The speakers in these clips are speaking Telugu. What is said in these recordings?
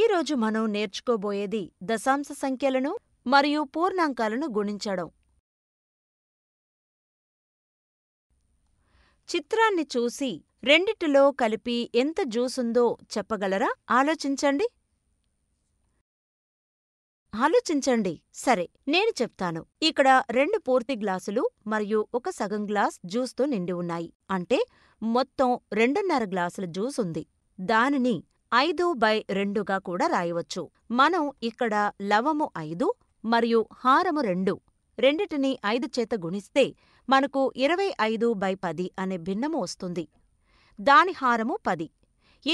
ఈరోజు మనం నేర్చుకోబోయేది దశాంశ సంఖ్యలను మరియు పూర్ణాంకాలను గుణించడం చిత్రాన్ని చూసి రెండిటిలో కలిపి ఎంత జ్యూసుందో చెప్పగలరా ఆలోచించండి ఆలోచించండి సరే నేను చెప్తాను ఇక్కడ రెండు పూర్తి గ్లాసులు మరియు ఒక సగం గ్లాస్ జ్యూస్తో నిండి ఉన్నాయి అంటే మొత్తం రెండున్నర గ్లాసుల జ్యూస్ ఉంది దానిని ఐదు బై రెండుగా కూడా రాయవచ్చు మనం ఇక్కడ లవము ఐదు మరియు హారము రెండు రెండిటిని ఐదు చేత గుణిస్తే మనకు ఇరవై ఐదు బై పది అనే భిన్నము వస్తుంది దాని హారము పది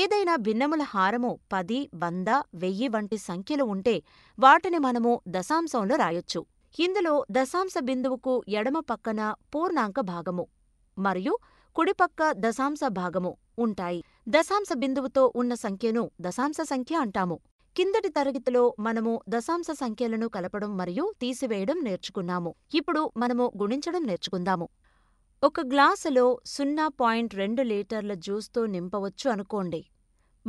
ఏదైనా భిన్నముల హారము పది వంద వెయ్యి వంటి సంఖ్యలు ఉంటే వాటిని మనము దశాంశంలో రాయొచ్చు ఇందులో దశాంశ బిందువుకు ఎడమ పక్కన పూర్ణాంక భాగము మరియు కుడిపక్క దశాంశ భాగము ఉంటాయి దశాంశ బిందువుతో ఉన్న సంఖ్యను దశాంశ సంఖ్య అంటాము కిందటి తరగతిలో మనము దశాంశ సంఖ్యలను కలపడం మరియు తీసివేయడం నేర్చుకున్నాము ఇప్పుడు మనము గుణించడం నేర్చుకుందాము ఒక గ్లాసులో సున్నా పాయింట్ రెండు లీటర్ల జ్యూస్తో నింపవచ్చు అనుకోండి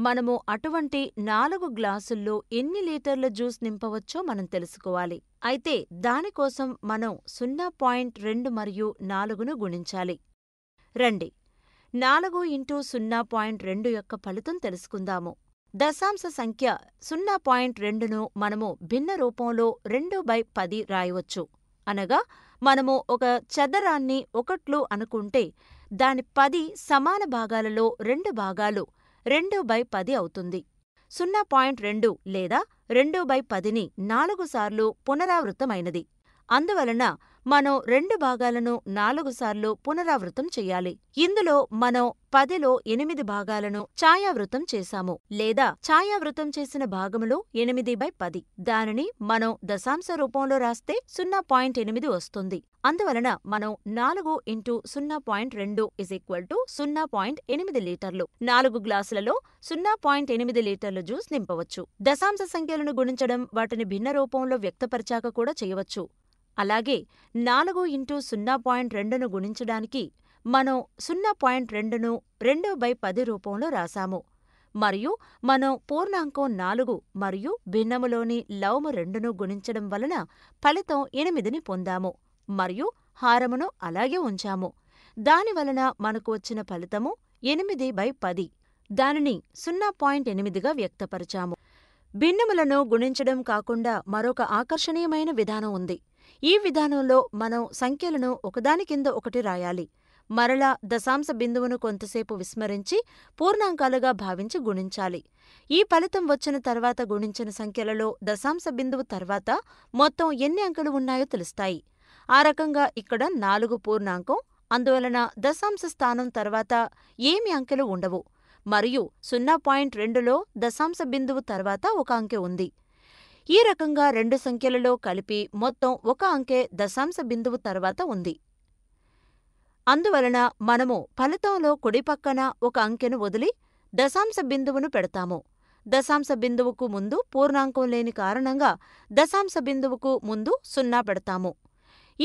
మనము అటువంటి నాలుగు గ్లాసుల్లో ఎన్ని లీటర్ల జ్యూస్ నింపవచ్చో మనం తెలుసుకోవాలి అయితే దానికోసం మనం సున్నా పాయింట్ రెండు మరియు నాలుగును గుణించాలి రండి నాలుగు ఇంటూ సున్నా పాయింట్ రెండు యొక్క ఫలితం తెలుసుకుందాము దశాంశ సంఖ్య సున్నా పాయింట్ రెండును మనము భిన్న రూపంలో రెండు బై పది రాయవచ్చు అనగా మనము ఒక చదరాన్ని ఒకట్లు అనుకుంటే దాని పది సమాన భాగాలలో రెండు భాగాలు రెండు బై పది అవుతుంది సున్నా పాయింట్ రెండు లేదా రెండు బై పదిని నాలుగు సార్లు పునరావృతమైనది అందువలన మనం రెండు భాగాలను నాలుగు సార్లు పునరావృతం చెయ్యాలి ఇందులో మనం పదిలో ఎనిమిది భాగాలను ఛాయావృతం చేశాము లేదా ఛాయావృతం చేసిన భాగములో ఎనిమిది బై పది దానిని మనం దశాంశ రూపంలో రాస్తే సున్నా పాయింట్ ఎనిమిది వస్తుంది అందువలన మనం నాలుగు ఇంటూ సున్నా పాయింట్ రెండు ఇస్ ఈక్వల్ టు సున్నా పాయింట్ ఎనిమిది లీటర్లు నాలుగు గ్లాసులలో సున్నా పాయింట్ ఎనిమిది లీటర్లు జ్యూస్ నింపవచ్చు దశాంశ సంఖ్యలను గుణించడం వాటిని భిన్న రూపంలో వ్యక్తపరిచాక కూడా చేయవచ్చు అలాగే నాలుగు ఇంటూ సున్నా పాయింట్ రెండును గుణించడానికి మనం సున్నా పాయింట్ రెండును రెండు బై పది రూపంలో రాశాము మరియు మనం పూర్ణాంకం నాలుగు మరియు భిన్నములోని లవము రెండును గుణించడం వలన ఫలితం ఎనిమిదిని పొందాము మరియు హారమును అలాగే ఉంచాము దానివలన మనకు వచ్చిన ఫలితము ఎనిమిది బై పది దానిని సున్నా పాయింట్ ఎనిమిదిగా వ్యక్తపరిచాము భిన్నములను గుణించడం కాకుండా మరొక ఆకర్షణీయమైన విధానం ఉంది ఈ విధానంలో మనం సంఖ్యలను ఒకదాని కింద ఒకటి రాయాలి మరలా దశాంశ బిందువును కొంతసేపు విస్మరించి పూర్ణాంకాలుగా భావించి గుణించాలి ఈ ఫలితం వచ్చిన తర్వాత గుణించిన సంఖ్యలలో దశాంశ బిందువు తర్వాత మొత్తం ఎన్ని అంకెలు ఉన్నాయో తెలుస్తాయి ఆ రకంగా ఇక్కడ నాలుగు పూర్ణాంకం అందువలన దశాంశ స్థానం తర్వాత ఏమి అంకెలు ఉండవు మరియు సున్నా పాయింట్ రెండులో దశాంశ బిందువు తర్వాత ఒక అంకె ఉంది ఈ రకంగా రెండు సంఖ్యలలో కలిపి మొత్తం ఒక అంకె దశాంశ బిందువు తర్వాత ఉంది అందువలన మనము ఫలితంలో కుడిపక్కన ఒక అంకెను వదిలి దశాంశ బిందువును పెడతాము దశాంశ బిందువుకు ముందు పూర్ణాంకం లేని కారణంగా దశాంశ బిందువుకు ముందు సున్నా పెడతాము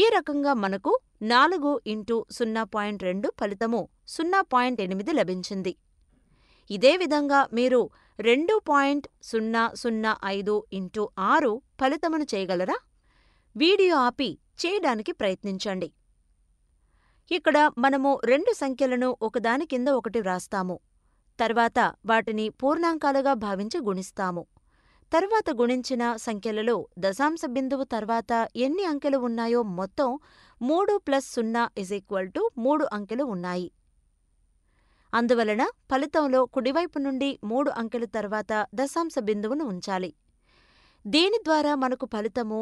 ఈ రకంగా మనకు నాలుగు ఇంటూ సున్నా పాయింట్ రెండు ఫలితము సున్నా పాయింట్ ఎనిమిది లభించింది ఇదే విధంగా మీరు రెండు పాయింట్ సున్నా సున్నా ఐదు ఇంటూ ఆరు ఫలితమును చేయగలరా వీడియో ఆపి చేయడానికి ప్రయత్నించండి ఇక్కడ మనము రెండు సంఖ్యలను ఒకదాని కింద ఒకటి వ్రాస్తాము తర్వాత వాటిని పూర్ణాంకాలుగా భావించి గుణిస్తాము తర్వాత గుణించిన సంఖ్యలలో దశాంశ బిందువు తర్వాత ఎన్ని అంకెలు ఉన్నాయో మొత్తం మూడు ప్లస్ సున్నా ఇజ్ ఈక్వల్ టు మూడు అంకెలు ఉన్నాయి అందువలన ఫలితంలో కుడివైపు నుండి మూడు అంకెలు తర్వాత దశాంశ బిందువును ఉంచాలి దీని ద్వారా మనకు ఫలితము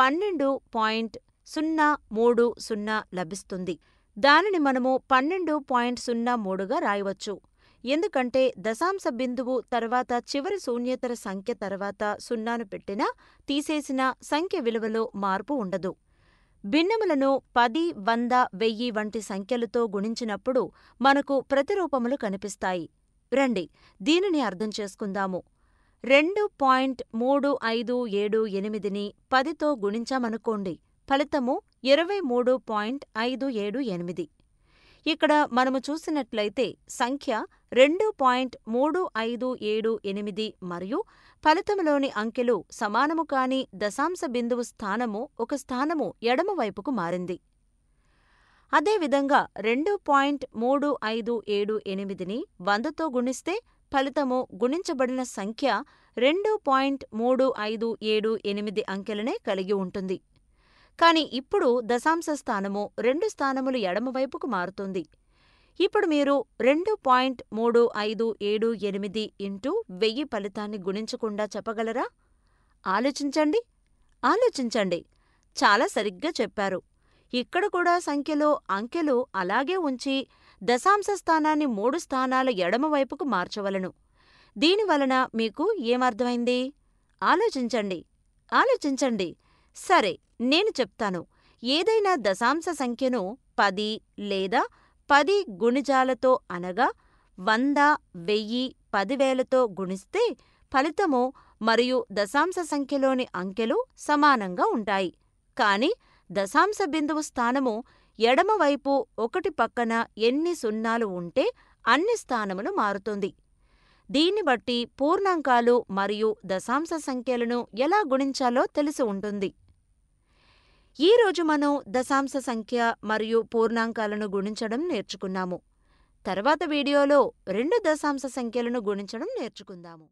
పన్నెండు పాయింట్ సున్నా మూడు సున్నా లభిస్తుంది దానిని మనము పన్నెండు పాయింట్ సున్నా మూడుగా రాయవచ్చు ఎందుకంటే దశాంశ బిందువు తర్వాత చివరి శూన్యేతర సంఖ్య తర్వాత సున్నాను పెట్టినా తీసేసిన సంఖ్య విలువలో మార్పు ఉండదు భిన్నములను పది వంద వెయ్యి వంటి సంఖ్యలతో గుణించినప్పుడు మనకు ప్రతిరూపములు కనిపిస్తాయి రండి దీనిని అర్థం చేసుకుందాము రెండు పాయింట్ మూడు ఐదు ఏడు ఎనిమిదిని పదితో గుణించామనుకోండి ఫలితము ఇరవై మూడు పాయింట్ ఐదు ఏడు ఎనిమిది ఇక్కడ మనము చూసినట్లయితే సంఖ్య రెండు పాయింట్ మూడు ఐదు ఏడు ఎనిమిది మరియు ఫలితంలోని అంకెలు సమానము కాని దశాంశ బిందువు స్థానము ఒక స్థానము ఎడమవైపుకు మారింది అదేవిధంగా రెండు పాయింట్ మూడు ఐదు ఏడు ఎనిమిదిని వందతో గుణిస్తే ఫలితము గుణించబడిన సంఖ్య రెండు పాయింట్ మూడు ఐదు ఏడు ఎనిమిది అంకెలనే కలిగి ఉంటుంది కానీ ఇప్పుడు దశాంశ స్థానము రెండు స్థానములు ఎడమవైపుకు మారుతుంది ఇప్పుడు మీరు రెండు పాయింట్ మూడు ఐదు ఏడు ఎనిమిది ఇంటూ వెయ్యి ఫలితాన్ని గుణించకుండా చెప్పగలరా ఆలోచించండి ఆలోచించండి చాలా సరిగ్గా చెప్పారు ఇక్కడ కూడా సంఖ్యలో అంకెలు అలాగే ఉంచి దశాంశ స్థానాన్ని మూడు స్థానాల ఎడమవైపుకు మార్చవలను దీనివలన మీకు ఏమర్థమైంది ఆలోచించండి ఆలోచించండి సరే నేను చెప్తాను ఏదైనా దశాంశ సంఖ్యను పది లేదా పది గుణిజాలతో అనగా వంద వెయ్యి పదివేలతో గుణిస్తే ఫలితము మరియు దశాంశ సంఖ్యలోని అంకెలు సమానంగా ఉంటాయి కానీ దశాంశ బిందువు స్థానము ఎడమవైపు ఒకటి పక్కన ఎన్ని సున్నాలు ఉంటే అన్ని స్థానములు మారుతుంది దీన్ని బట్టి పూర్ణాంకాలు మరియు దశాంశ సంఖ్యలను ఎలా గుణించాలో తెలిసి ఉంటుంది ఈరోజు మనం దశాంశ సంఖ్య మరియు పూర్ణాంకాలను గుణించడం నేర్చుకున్నాము తర్వాత వీడియోలో రెండు దశాంశ సంఖ్యలను గుణించడం నేర్చుకుందాము